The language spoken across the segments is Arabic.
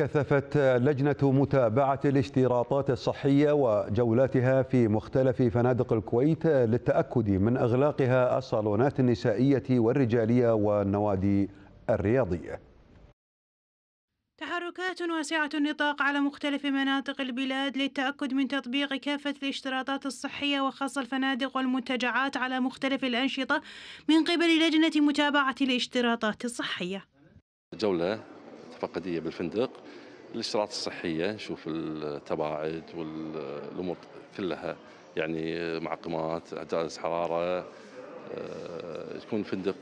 كثفت لجنة متابعة الاشتراطات الصحية وجولاتها في مختلف فنادق الكويت للتأكد من إغلاقها الصالونات النسائية والرجالية والنوادي الرياضية تحركات واسعة النطاق على مختلف مناطق البلاد للتأكد من تطبيق كافة الاشتراطات الصحية وخاصة الفنادق والمنتجعات على مختلف الأنشطة من قبل لجنة متابعة الاشتراطات الصحية جولة فقديه بالفندق الاشتراط الصحيه نشوف التباعد والامور كلها يعني معقمات اعزاز حراره يكون آه، الفندق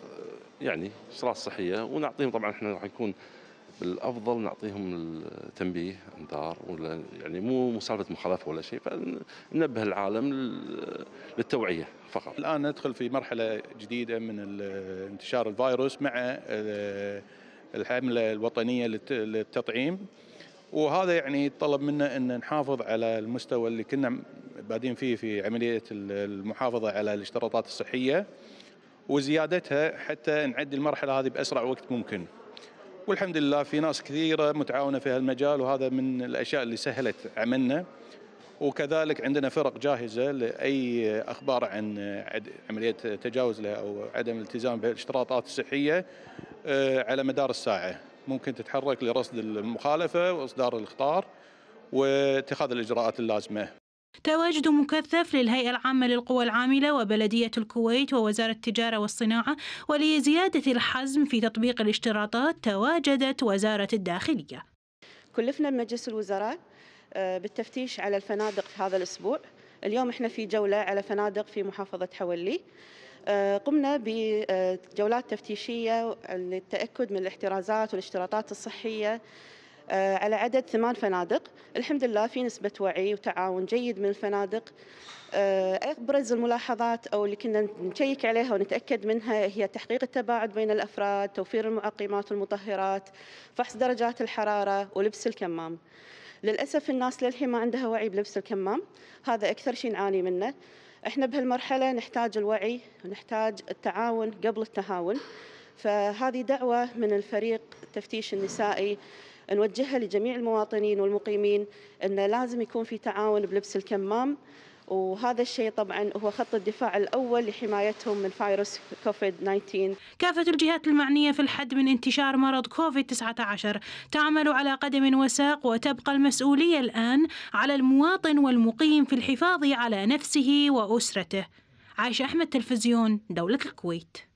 يعني اشتراط صحيه ونعطيهم طبعا احنا راح يكون بالافضل نعطيهم التنبيه انذار ولا يعني مو مسالفه مخالفه ولا شيء فننبه العالم للتوعيه فقط. الان ندخل في مرحله جديده من انتشار الفيروس مع آه، الحمله الوطنيه للتطعيم وهذا يعني طلب منا ان نحافظ على المستوى اللي كنا بادين فيه في عمليه المحافظه على الاشتراطات الصحيه وزيادتها حتى نعدي المرحله هذه باسرع وقت ممكن. والحمد لله في ناس كثيره متعاونه في هالمجال وهذا من الاشياء اللي سهلت عملنا وكذلك عندنا فرق جاهزه لاي اخبار عن عمليه تجاوز لها او عدم التزام بالاشتراطات الصحيه آه، على مدار الساعه ممكن تتحرك لرصد المخالفه واصدار الاخطار واتخاذ الاجراءات اللازمه تواجد مكثف للهيئة العامة للقوى العاملة وبلدية الكويت ووزارة التجارة والصناعة ولزيادة الحزم في تطبيق الاشتراطات تواجدت وزارة الداخلية كلفنا مجلس الوزراء آه، بالتفتيش على الفنادق في هذا الأسبوع اليوم احنا في جولة على فنادق في محافظة حولي آه، قمنا بجولات تفتيشية للتأكد من الاحترازات والاشتراطات الصحية آه، على عدد ثمان فنادق الحمد لله في نسبة وعي وتعاون جيد من الفنادق أبرز الملاحظات أو اللي كنا نشيك عليها ونتأكد منها هي تحقيق التباعد بين الأفراد توفير المعقمات والمطهرات فحص درجات الحرارة ولبس الكمام للأسف الناس للحين ما عندها وعي بلبس الكمام هذا أكثر شيء نعاني منه احنا بهالمرحلة نحتاج الوعي ونحتاج التعاون قبل التهاون فهذه دعوة من الفريق التفتيش النسائي نوجهها لجميع المواطنين والمقيمين أنه لازم يكون في تعاون بلبس الكمام وهذا الشيء طبعا هو خط الدفاع الأول لحمايتهم من فيروس كوفيد 19 كافة الجهات المعنية في الحد من انتشار مرض كوفيد 19 تعمل على قدم وساق وتبقى المسؤولية الآن على المواطن والمقيم في الحفاظ على نفسه وأسرته عايشة أحمد تلفزيون دولة الكويت